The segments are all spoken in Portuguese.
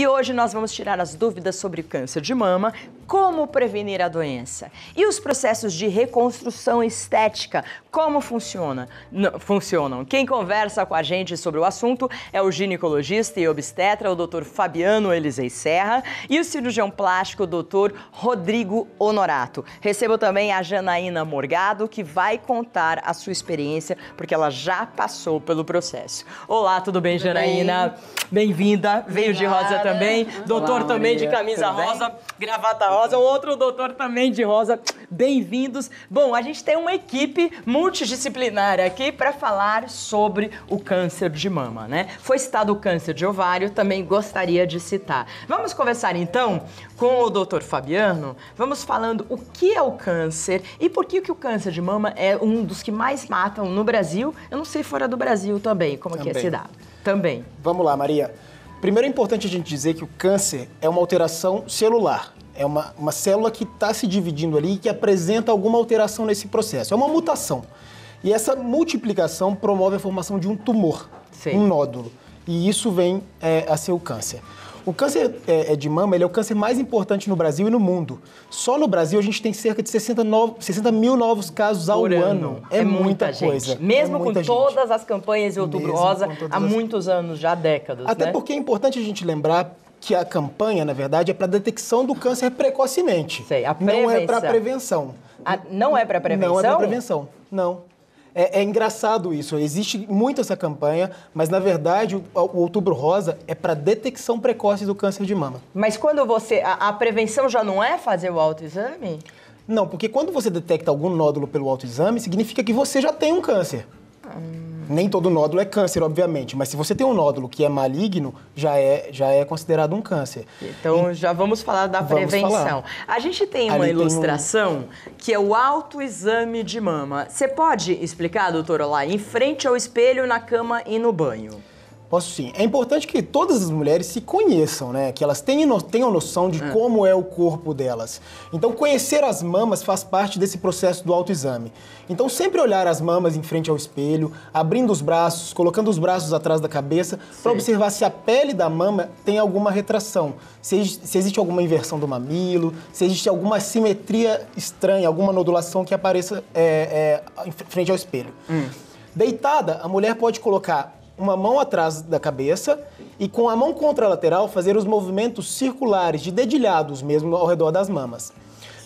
E hoje nós vamos tirar as dúvidas sobre câncer de mama, como prevenir a doença e os processos de reconstrução estética, como funciona, não, funcionam. Quem conversa com a gente sobre o assunto é o ginecologista e obstetra, o Dr. Fabiano Elisei Serra, e o cirurgião plástico, o Dr. Rodrigo Honorato. Recebo também a Janaína Morgado, que vai contar a sua experiência, porque ela já passou pelo processo. Olá, tudo bem, tudo Janaína? Bem-vinda. Veio de rosa também também, uhum. doutor Olá, também de camisa rosa, gravata rosa, um outro doutor também de rosa. Bem-vindos. Bom, a gente tem uma equipe multidisciplinar aqui para falar sobre o câncer de mama, né? Foi citado o câncer de ovário, também gostaria de citar. Vamos conversar então com o doutor Fabiano. Vamos falando o que é o câncer e por que, que o câncer de mama é um dos que mais matam no Brasil. Eu não sei fora do Brasil também, como também. que é esse dado. Também. Vamos lá, Maria. Primeiro é importante a gente dizer que o câncer é uma alteração celular. É uma, uma célula que está se dividindo ali e que apresenta alguma alteração nesse processo. É uma mutação. E essa multiplicação promove a formação de um tumor, Sim. um nódulo. E isso vem é, a ser o câncer. O câncer é, é de mama ele é o câncer mais importante no Brasil e no mundo. Só no Brasil a gente tem cerca de 60, no... 60 mil novos casos ao ano. ano. É, é, muita, muita coisa. Mesmo é muita com gente. todas as campanhas de Outubro Mesmo Rosa, há as... muitos anos, já décadas. Até né? porque é importante a gente lembrar que a campanha, na verdade, é para detecção do câncer precocemente. Sei, a prevenção. Não é para prevenção. A... não é para prevenção? Não é para prevenção, não. É, é, engraçado isso. Existe muito essa campanha, mas na verdade o, o Outubro Rosa é para detecção precoce do câncer de mama. Mas quando você. A, a prevenção já não é fazer o autoexame? Não, porque quando você detecta algum nódulo pelo autoexame, significa que você já tem um câncer. Nem todo nódulo é câncer, obviamente, mas se você tem um nódulo que é maligno, já é, já é considerado um câncer. Então, e... já vamos falar da vamos prevenção. Falar. A gente tem uma Ali ilustração tem um... que é o autoexame de mama. Você pode explicar, doutora, lá em frente ao espelho, na cama e no banho? Posso sim. É importante que todas as mulheres se conheçam, né? Que elas tenham, tenham noção de é. como é o corpo delas. Então, conhecer as mamas faz parte desse processo do autoexame. Então, sempre olhar as mamas em frente ao espelho, abrindo os braços, colocando os braços atrás da cabeça, para observar se a pele da mama tem alguma retração, se, se existe alguma inversão do mamilo, se existe alguma simetria estranha, alguma nodulação que apareça é, é, em frente ao espelho. Hum. Deitada, a mulher pode colocar uma mão atrás da cabeça e com a mão contralateral fazer os movimentos circulares de dedilhados mesmo ao redor das mamas.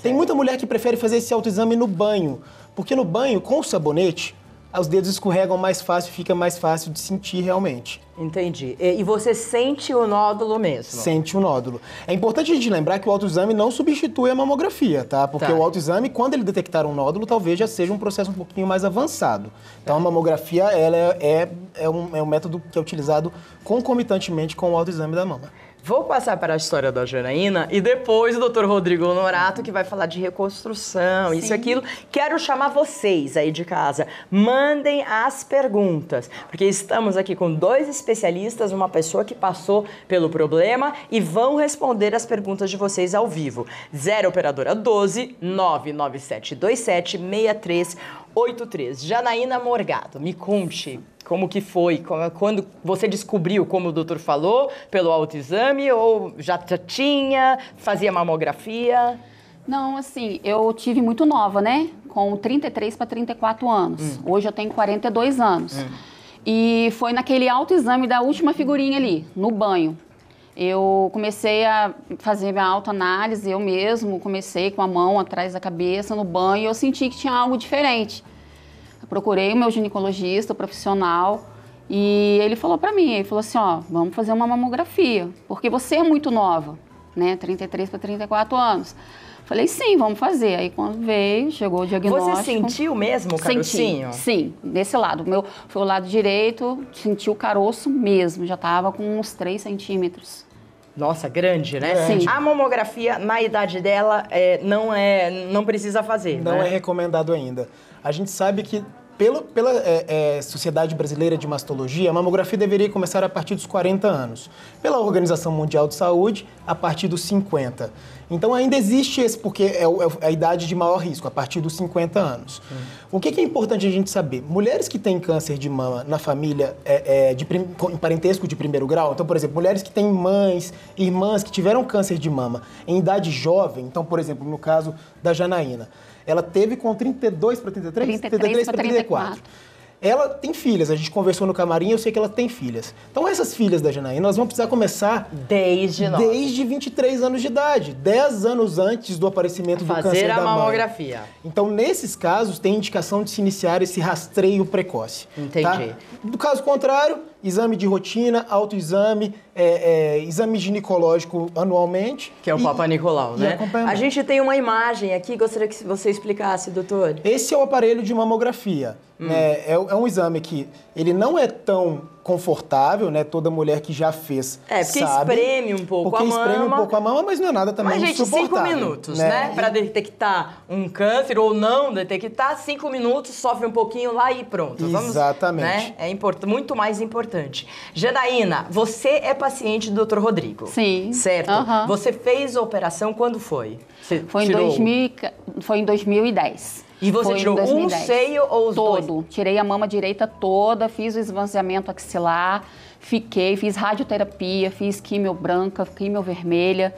Tem muita mulher que prefere fazer esse autoexame no banho, porque no banho, com o sabonete, ah, os dedos escorregam mais fácil, fica mais fácil de sentir realmente. Entendi. E você sente o nódulo mesmo? Sente o nódulo. É importante a gente lembrar que o autoexame não substitui a mamografia, tá? Porque tá. o autoexame, quando ele detectar um nódulo, talvez já seja um processo um pouquinho mais avançado. Então, tá. a mamografia ela é, é, um, é um método que é utilizado concomitantemente com o autoexame da mama. Vou passar para a história da Janaína e depois o doutor Rodrigo Honorato, que vai falar de reconstrução, Sim. isso e aquilo. Quero chamar vocês aí de casa. Mandem as perguntas, porque estamos aqui com dois especialistas, uma pessoa que passou pelo problema e vão responder as perguntas de vocês ao vivo. Zero Operadora 12 99727 63 83. Janaína Morgado, me conte como que foi, quando você descobriu, como o doutor falou, pelo autoexame ou já tinha, fazia mamografia? Não, assim, eu tive muito nova, né? Com 33 para 34 anos. Hum. Hoje eu tenho 42 anos. Hum. E foi naquele autoexame da última figurinha ali, no banho. Eu comecei a fazer minha autoanálise, eu mesmo comecei com a mão atrás da cabeça no banho e eu senti que tinha algo diferente. Eu procurei o meu ginecologista profissional e ele falou para mim, ele falou assim, ó, vamos fazer uma mamografia, porque você é muito nova, né, 33 para 34 anos. Falei, sim, vamos fazer. Aí quando veio, chegou o diagnóstico. Você sentiu mesmo o carocinho? sim, desse lado. meu foi o lado direito, senti o caroço mesmo, já estava com uns 3 centímetros. Nossa, grande, né? Grande. A mamografia, na idade dela, é, não, é, não precisa fazer. Não né? é recomendado ainda. A gente sabe que, pelo, pela é, é, Sociedade Brasileira de Mastologia, a mamografia deveria começar a partir dos 40 anos. Pela Organização Mundial de Saúde, a partir dos 50. Então ainda existe esse, porque é, é, é, a idade de maior risco, a partir dos 50 anos. Hum. O que, que, é importante a gente saber? Mulheres que têm câncer de mama na família, é, é, de, em parentesco de primeiro grau, então, por exemplo, mulheres que têm mães, irmãs que tiveram câncer de mama em idade jovem, então, por exemplo, no caso da Janaína, ela teve com 32 para 33? 33, 33 para 34. 34. Ela tem filhas, a gente conversou no camarim, eu sei que ela tem filhas. Então essas filhas da Janaína, elas vão precisar começar desde desde 23 anos de idade, 10 anos antes do aparecimento do câncer da mama. Fazer a mamografia. Então nesses casos tem indicação de se iniciar esse rastreio precoce. Tá? Entendi. Tá? Do caso contrário, exame de rotina, autoexame, é, é, exame ginecológico anualmente. Que é o e, Papa Nicolau, né? A gente tem uma imagem aqui, gostaria que você explicasse, doutor. Esse é o aparelho de mamografia. Hum. É, é, é um exame que ele não é tão confortável, né? Toda mulher que já fez. É, porque sabe, espreme um pouco porque a mama. espreme um pouco a mama, mas não é nada também. Mas, gente, cinco minutos, né? né? E... Para detectar um câncer ou não detectar, cinco minutos, sofre um pouquinho lá e pronto. Exatamente. Vamos, né? É import... muito mais importante. Janaína, você é paciente do Dr. Rodrigo. Sim. Certo? Você fez a operação quando foi? Você foi, tirou... em 2000... foi em 2010. E você Foi tirou um seio ou os Todo. dois? Tirei a mama direita toda, fiz o esvaziamento axilar, fiquei, fiz radioterapia, fiz quimio branca, quimio vermelha.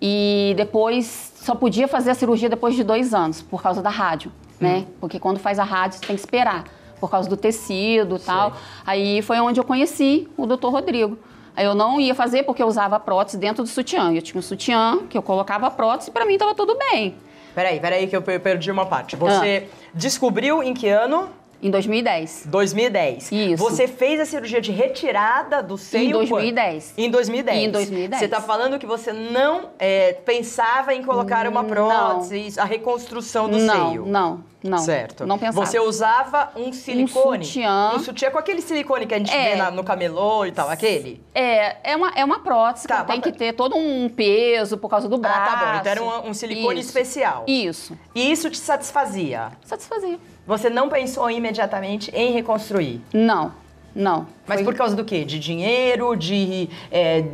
E depois só podia fazer a cirurgia depois de dois anos, por causa da rádio, hum. né? Porque quando faz a rádio, você tem que esperar, por causa do tecido e tal. Aí foi onde eu conheci o doutor Rodrigo. Aí eu não ia fazer porque eu usava prótese dentro do sutiã. Eu tinha um sutiã que eu colocava prótese e para mim estava tudo bem peraí, peraí que eu perdi uma parte. Você ah. descobriu em que ano? Em 2010. 2010. Isso. Você fez a cirurgia de retirada do seio... Em 2010. Em 2010. Em 2010. Você está falando que você não é, pensava em colocar uma prótese, não. a reconstrução do não, seio. Não, não. Não. Certo. Não pensava. Você usava um silicone? Um sutiã. Um sutiã com aquele silicone que a gente é. vê na, no camelô e tal, aquele? É, é uma, é uma prótese tá, que tem que ter todo um peso por causa do braço. Ah, tá bom. Então era um, um silicone isso. especial. Isso. E isso te satisfazia? Satisfazia. Você não pensou imediatamente em reconstruir? Não. Não. Mas foi... por causa do quê? De dinheiro, de. É,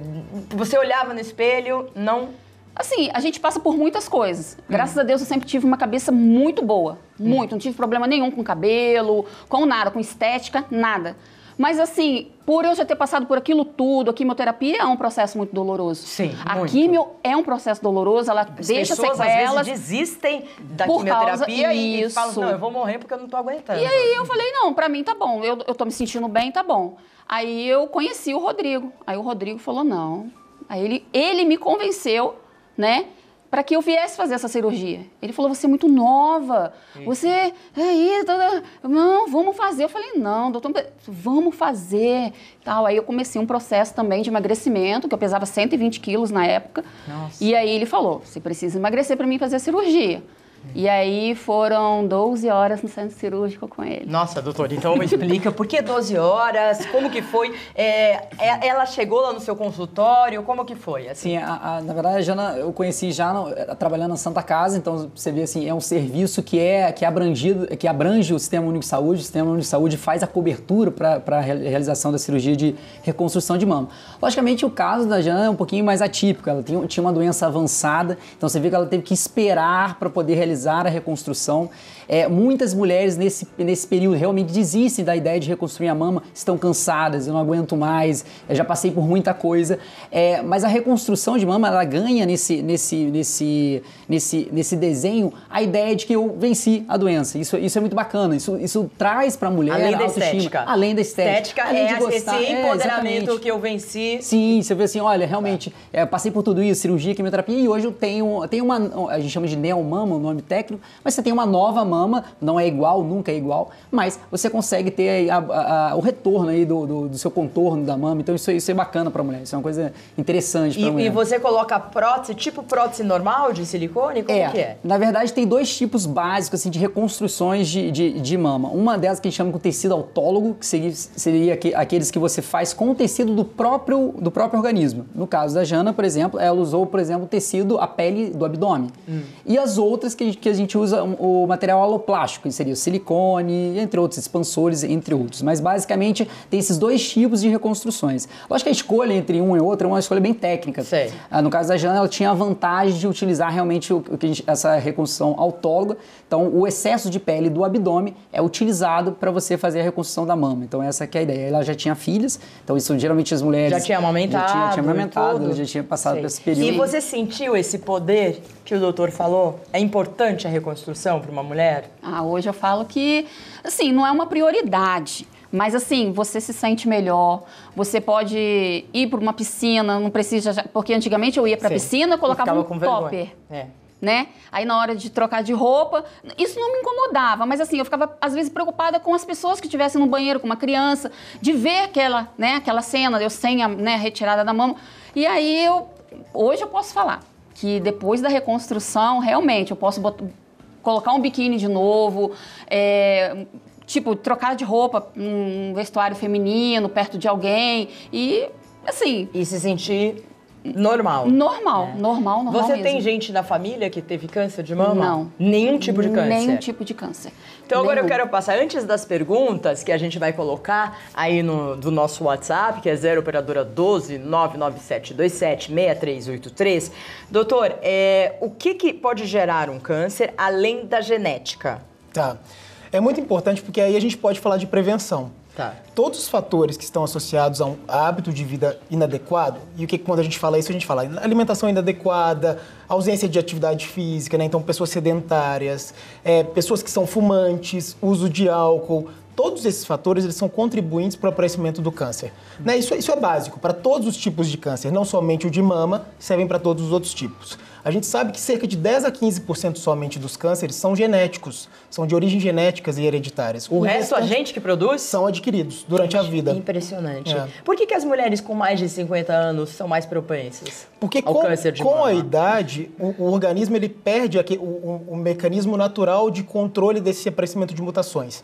você olhava no espelho, não Assim, a gente passa por muitas coisas. Graças uhum. a Deus eu sempre tive uma cabeça muito boa. Muito. Uhum. Não tive problema nenhum com cabelo, com nada, com estética, nada. Mas assim, por eu já ter passado por aquilo tudo, a quimioterapia é um processo muito doloroso. Sim. A muito. quimio é um processo doloroso, ela As deixa pessoas, sequelas. Às vezes desistem da quimioterapia e, e falam, não, eu vou morrer porque eu não tô aguentando. E aí eu falei, não, para mim tá bom, eu, eu tô me sentindo bem, tá bom. Aí eu conheci o Rodrigo. Aí o Rodrigo falou, não. Aí ele, ele me convenceu né? Para que eu viesse fazer essa cirurgia. Ele falou: você é muito nova, uhum. você. Aí, é tá, tá. não, vamos fazer. Eu falei: não, doutor, vamos fazer. Tal. Aí eu comecei um processo também de emagrecimento, que eu pesava 120 quilos na época. Nossa. E aí ele falou: você precisa emagrecer para mim fazer a cirurgia. E aí foram 12 horas no centro cirúrgico com ele. Nossa, doutora, então me explica por que 12 horas, como que foi? É, é, ela chegou lá no seu consultório, como que foi? Assim? Sim, a, a, na verdade, a Jana, eu conheci já no, eh, trabalhando na Santa Casa, então você vê assim, é um serviço que é que é abrangido, que abrange o Sistema Único de Saúde, o Sistema Único de Saúde faz a cobertura para a realização da cirurgia de reconstrução de mama. Logicamente, o caso da Jana é um pouquinho mais atípico, ela tinha, tinha uma doença avançada, então você vê que ela teve que esperar para poder realizar realizar a reconstrução. É, muitas mulheres nesse, nesse período realmente desistem da ideia de reconstruir a mama, estão cansadas, eu não aguento mais, já passei por muita coisa. É, mas a reconstrução de mama, ela ganha nesse, nesse, nesse, nesse, nesse desenho a ideia de que eu venci a doença. Isso, isso é muito bacana, isso, isso traz para a mulher além da autoestima. Estética. Além da estética. estética além é de gostar, esse é, empoderamento que eu venci. Sim, você vê assim, olha, realmente, é, passei por tudo isso, cirurgia, quimioterapia, e hoje eu tenho, tenho uma, a gente chama de neomama, o nome nome técnico, mas você tem uma nova mama, não é igual, nunca é igual, mas você consegue ter a, a, a, o retorno aí do, do, do, seu contorno da mama, então isso, isso é bacana para mulher, isso é uma coisa interessante para mulher. E você coloca prótese, tipo prótese normal de silicone? Como é, que é? Na verdade, tem dois tipos básicos assim, de reconstruções de, de, de mama. Uma delas que a gente chama de tecido autólogo, que seria, seria aqueles que você faz com o tecido do próprio, do próprio organismo. No caso da Jana, por exemplo, ela usou, por exemplo, o tecido, a pele do abdômen. Hum. E as outras que que a gente usa o material aloplástico, que seria o silicone, entre outros, expansores, entre outros. Mas basicamente tem esses dois tipos de reconstruções. Lógico que a escolha entre um e outro é uma escolha bem técnica. Sei. Ah, no caso da Jana, ela tinha a vantagem de utilizar realmente o, gente, essa reconstrução autóloga. Então, o excesso de pele do abdômen é utilizado para você fazer a reconstrução da mama. Então, essa é a ideia. Ela já tinha filhas, então isso geralmente as mulheres... Já tinha amamentado. Já tinha, tinha amamentado, já tinha passado por esse período. E você sentiu esse poder que o doutor falou? É importante a reconstrução para uma mulher? Ah, hoje eu falo que, assim, não é uma prioridade. Mas assim, você se sente melhor, você pode ir para uma piscina, não precisa. Porque antigamente eu ia para a piscina, colocava um topper. É. Né? Aí na hora de trocar de roupa, isso não me incomodava, mas assim, eu ficava às vezes preocupada com as pessoas que estivessem no banheiro com uma criança, de ver aquela, né, aquela cena, eu sem a né, retirada da mão E aí eu hoje eu posso falar, que depois da reconstrução, realmente, eu posso colocar um biquíni de novo, é, tipo, trocar de roupa um vestuário feminino perto de alguém e, assim... E se sentir Normal. Normal, é. normal, normal. Você mesmo. tem gente na família que teve câncer de mama? Não. Nenhum tipo de câncer? Nenhum tipo de câncer. Então Nenhum. agora eu quero passar, antes das perguntas que a gente vai colocar aí no do nosso WhatsApp, que é 0 operadora 12 99727 6383. Doutor, é, o que, que pode gerar um câncer além da genética? Tá. É muito importante porque aí a gente pode falar de prevenção. Tá. Todos os fatores que estão associados a um hábito de vida inadequado, e o que quando a gente fala isso, a gente fala alimentação inadequada, ausência de atividade física, né? então pessoas sedentárias, é, pessoas que são fumantes, uso de álcool, todos esses fatores eles são contribuintes para o aparecimento do câncer. Né? Isso, é, isso é básico para todos os tipos de câncer, não somente o de mama, servem para todos os outros tipos. A gente sabe que cerca de 10 a 15% somente dos cânceres são genéticos, são de origem genéticas e hereditárias. O, o resto a gente que produz? São adquiridos durante a vida. Impressionante. É. Por que, que as mulheres com mais de 50 anos são mais propensas? Porque com, com a idade, o, o, organismo ele perde aqui, o, o mecanismo natural de controle desse aparecimento de mutações.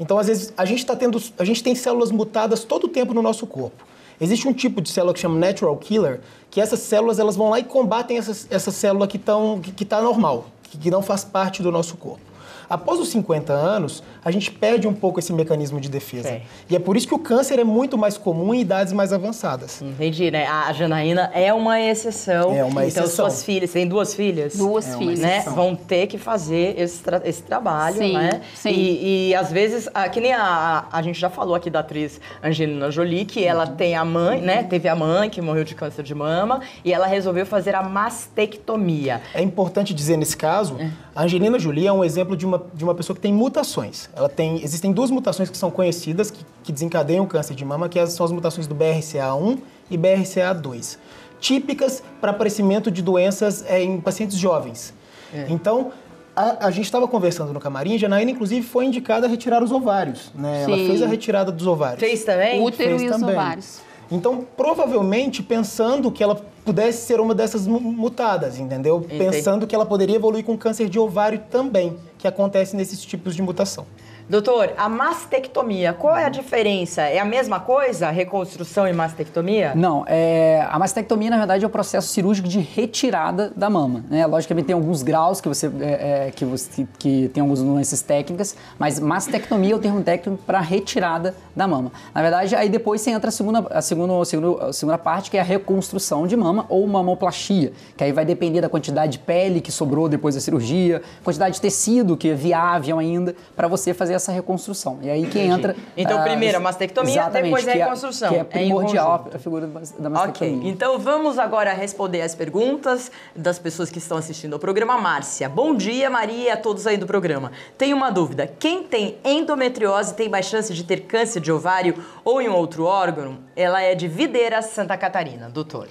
Então, às vezes, a gente, tá tendo, a gente tem células mutadas todo o tempo no nosso corpo. Existe um tipo de célula que chama natural killer, que essas células elas vão lá e combatem essas, essa célula que está que, que tá normal, que, que não faz parte do nosso corpo. Após os 50 anos, a gente perde um pouco esse mecanismo de defesa. E é por isso que o câncer é muito mais comum em idades mais avançadas. Entendi, né? A Janaína é uma exceção. É uma exceção. Então, suas filhas, tem duas filhas? Duas é filhas. Né? Vão ter que fazer esse, tra esse trabalho, sim, né? Sim. E, e às vezes, a, que nem a, a, gente já falou aqui da atriz Angelina Jolie, que ela uhum. tem a mãe, né? Teve a mãe que morreu de câncer de mama e ela resolveu fazer a mastectomia. É importante dizer nesse caso, é. a Angelina Jolie é um exemplo de uma de uma pessoa que tem mutações. Ela tem, existem duas mutações que são conhecidas, que, que desencadeiam o câncer de mama, que é, são as mutações do BRCA1 e BRCA2, típicas para aparecimento de doenças é, em pacientes jovens. É. Então, a, a, gente estava conversando no camarim, Janaína, inclusive, foi indicada a retirar os ovários. Né? Ela fez a retirada dos ovários. Fez também? O Útero fez e também. os ovários. Então, provavelmente pensando que ela pudesse ser uma dessas mutadas, entendeu? Entendi. Pensando que ela poderia evoluir com câncer de ovário também, que acontece nesses tipos de mutação. Doutor, a mastectomia, qual é a diferença? É a mesma coisa, reconstrução e mastectomia? Não, é, a mastectomia, na verdade, é o processo cirúrgico de retirada da mama. Né? Logicamente, tem alguns graus que você, é, é, que, você que tem algumas nuances técnicas, mas mastectomia é o termo técnico para retirada da mama. Na verdade, aí depois você entra a segunda, a segunda, a segunda, a segunda parte, que é a reconstrução de mama ou mamoplastia, que aí vai depender da quantidade de pele que sobrou depois da cirurgia, quantidade de tecido que é viável ainda, para você fazer essa reconstrução. E aí que entra. Então, ah, primeiro a mastectomia, depois a reconstrução. É, que é, é, é primordial é a figura da mastectomia. Ok, então vamos agora responder as perguntas das pessoas que estão assistindo ao programa. Márcia, bom dia, Maria e a todos aí do programa. Tenho uma dúvida: quem tem endometriose tem mais chance de ter câncer de ovário ou em outro órgão? Ela é de Videira, Santa Catarina, doutor.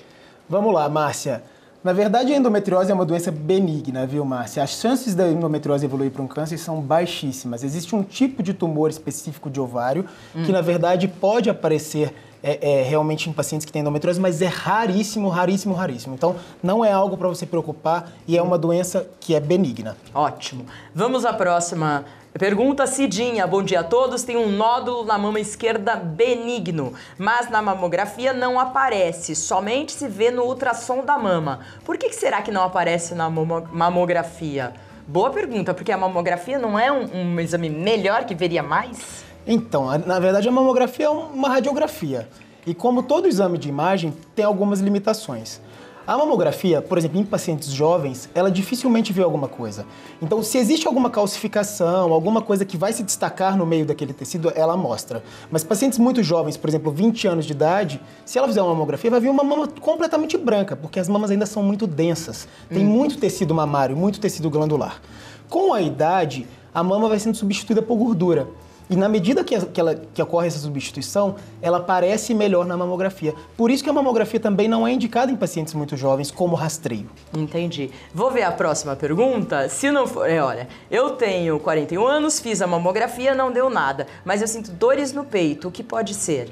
Vamos lá, Márcia. Na verdade, a endometriose é uma doença benigna, viu, Márcia? As chances da endometriose evoluir para um câncer são baixíssimas. Existe um tipo de tumor específico de ovário hum. que, na verdade, pode aparecer é, é, realmente em pacientes que têm endometriose, mas é raríssimo, raríssimo, raríssimo. Então, não é algo para você preocupar e é uma doença que é benigna. Ótimo. Vamos à próxima Pergunta Cidinha. Bom dia a todos. Tem um nódulo na mama esquerda benigno, mas na mamografia não aparece, somente se vê no ultrassom da mama. Por que, que será que não aparece na mamografia? Boa pergunta, porque a mamografia não é um, um exame melhor que veria mais? Então, na verdade, a mamografia é uma radiografia. E como todo exame de imagem, tem algumas limitações. A mamografia, por exemplo, em pacientes jovens, ela dificilmente vê alguma coisa. Então, se existe alguma calcificação, alguma coisa que vai se destacar no meio daquele tecido, ela mostra. Mas pacientes muito jovens, por exemplo, 20 anos de idade, se ela fizer uma mamografia, vai ver uma mama completamente branca, porque as mamas ainda são muito densas. Tem hum. muito tecido mamário, muito tecido glandular. Com a idade, a mama vai sendo substituída por gordura. E na medida que, que, ela, que ocorre essa substituição, ela aparece melhor na mamografia. Por isso que a mamografia também não é indicada em pacientes muito jovens como rastreio. Entendi. Vou ver a próxima pergunta. Se não for. É, olha, eu tenho 41 anos, fiz a mamografia, não deu nada, mas eu sinto dores no peito. O que pode ser?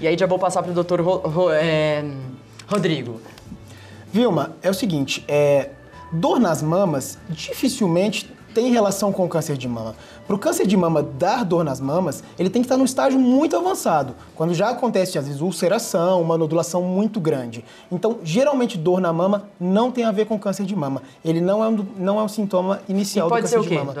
E aí já vou passar para o doutor Ro, Ro, é, Rodrigo. Vilma, é o seguinte: é, dor nas mamas dificilmente tem relação com câncer de mama. Para o câncer de mama dar dor nas mamas, ele tem que estar num estágio muito avançado, quando já acontece, às vezes, ulceração, uma nodulação muito grande. Então, geralmente, dor na mama não tem a ver com câncer de mama. Ele não é um, não é um sintoma inicial do câncer de mama.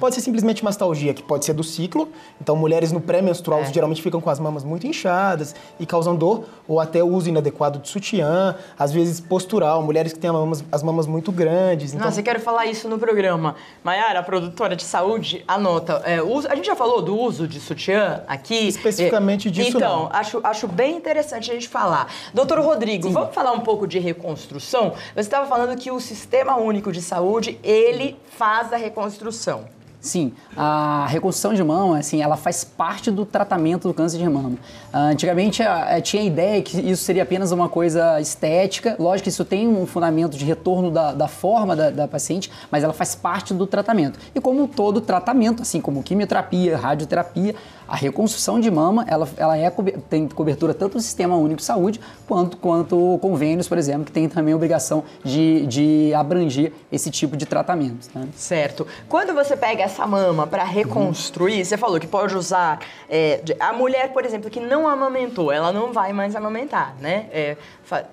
Pode ser simplesmente mastalgia, que pode ser do ciclo. Então, mulheres no pré-menstrual é. geralmente ficam com as mamas muito inchadas e causam dor, ou até o uso inadequado de sutiã, às vezes postural, mulheres que têm as mamas, as mamas muito grandes. Então... Nossa, eu quero falar isso no programa. Maiara, a produtora de saúde, anota nota. É, uso, a gente já falou do uso de sutiã aqui. Especificamente é, disso. Então, não. Acho, acho bem interessante a gente falar. Doutor Rodrigo, Sim. vamos falar um pouco de reconstrução? Você estava falando que o Sistema Único de Saúde, ele faz a reconstrução. Sim, a reconstrução de mama, assim, ela faz parte do tratamento do câncer de mama. Ah, antigamente eh, tinha a ideia que isso seria apenas uma coisa estética, lógico que isso tem um fundamento de retorno da, da forma da, da paciente, mas ela faz parte do tratamento. E como todo tratamento, assim como quimioterapia, radioterapia, a reconstrução de mama, ela, ela é, tem cobertura tanto do Sistema Único de Saúde quanto, quanto convênios, por exemplo, que tem também a obrigação de, de abranger esse tipo de tratamento. Né? Certo. Quando você pega essa mama para reconstruir, uhum. você falou que pode usar... É, a mulher, por exemplo, que não amamentou, ela não vai mais amamentar, né? É,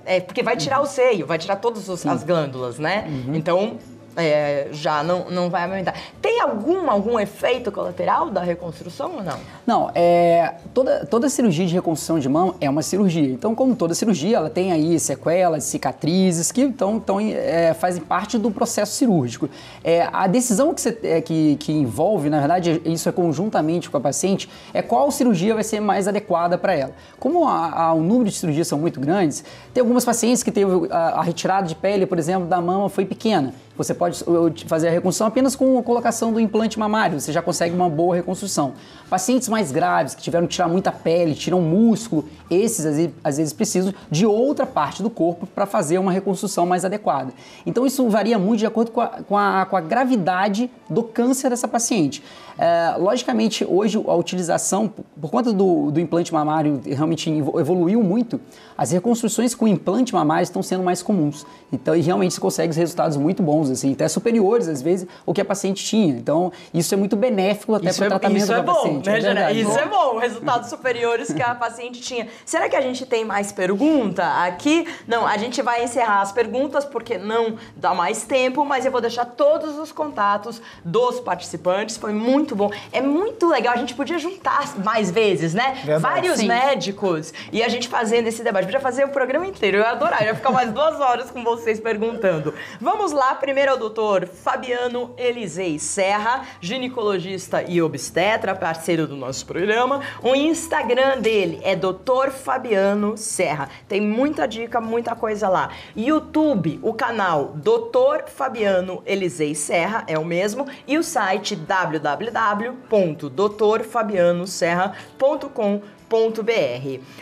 é porque vai tirar uhum. o seio, vai tirar todas as glândulas, né? Uhum. Então, é, já não, não vai amamentar algum, algum efeito colateral da reconstrução ou não? Não, é, toda, toda cirurgia de reconstrução de mama é uma cirurgia. Então, como toda cirurgia, ela tem aí sequelas, cicatrizes, que então, então, é, fazem parte do processo cirúrgico. É, a decisão que, você, é, que, que envolve, na verdade, isso é conjuntamente com a paciente, é qual cirurgia vai ser mais adequada para ela. Como a, a, o número de cirurgias são muito grandes, tem algumas pacientes que teve a, a retirada de pele, por exemplo, da mama foi pequena. Você pode fazer a reconstrução apenas com a colocação do implante mamário, você já consegue uma boa reconstrução. Pacientes mais graves, que tiveram que tirar muita pele, tiram músculo, esses às vezes, às vezes precisam de outra parte do corpo para fazer uma reconstrução mais adequada. Então isso varia muito de acordo com a, com a, com a gravidade do câncer dessa paciente. É, logicamente, hoje a utilização, por conta do, do implante mamário realmente evoluiu muito, as reconstruções com implante mamário estão sendo mais comuns. Então, e realmente se consegue resultados muito bons bons, assim, até superiores às vezes o que a paciente tinha. Então, isso é muito benéfico até para o é, tratamento isso é da bom, paciente. Né, é verdade, isso é bom. é bom, resultados superiores que a paciente tinha. Será que a gente tem mais pergunta aqui? Não, a gente vai encerrar as perguntas porque não dá mais tempo, mas eu vou deixar todos os contatos dos participantes. Foi muito bom. É muito legal, a gente podia juntar mais vezes, né? Verdade. Vários Sim. médicos e a gente fazendo esse debate. Podia fazer o programa inteiro. Eu ia adorar, eu ia ficar mais duas horas com vocês perguntando. Vamos lá primeiro primeiro é o doutor Fabiano Elisei Serra, ginecologista e obstetra, parceiro do nosso programa. O Instagram dele é doutor Fabiano Serra. Tem muita dica, muita coisa lá. YouTube, o canal doutor Fabiano Elisei Serra é o mesmo. E o site www.doutorfabianoserra.com.br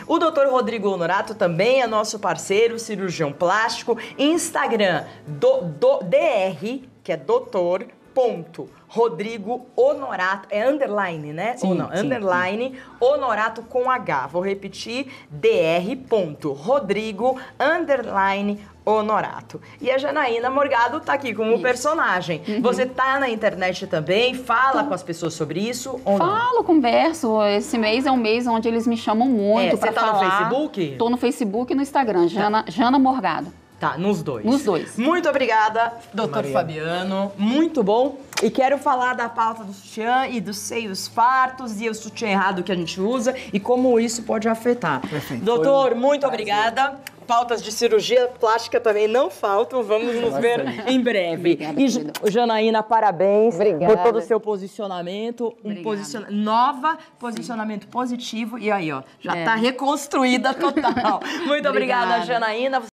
o Dr. Rodrigo Honorato também é nosso parceiro, cirurgião plástico, Instagram do, do dr, que é doutor ponto Rodrigo Honorato, é underline, né? Sim, Ou não, sim, underline sim. Honorato com H. Vou repetir, dr. Rodrigo underline Honorato. E a Janaína Morgado está aqui como isso. personagem. Uhum. Você tá na internet também, fala com as pessoas sobre isso? Ou Falo, não? converso. Esse mês é um mês onde eles me chamam muito é, para tá falar. Você tá no Facebook? Tô no Facebook e no Instagram, tá. Jana, tá. Jana Morgado. Tá, nos dois. Nos dois. Muito obrigada, doutor Fabiano. Muito bom. E quero falar da pauta do sutiã e dos seios fartos e o sutiã errado que a gente usa e como isso pode afetar. Perfeito. Doutor, muito Prazer. obrigada pautas de cirurgia plástica também não faltam. Vamos nos ver em breve. e Janaína, parabéns Obrigada. por todo o seu posicionamento. Um posiciona nova posicionamento positivo. E aí, ó, já está é. Tá reconstruída total. Muito obrigada, Janaína.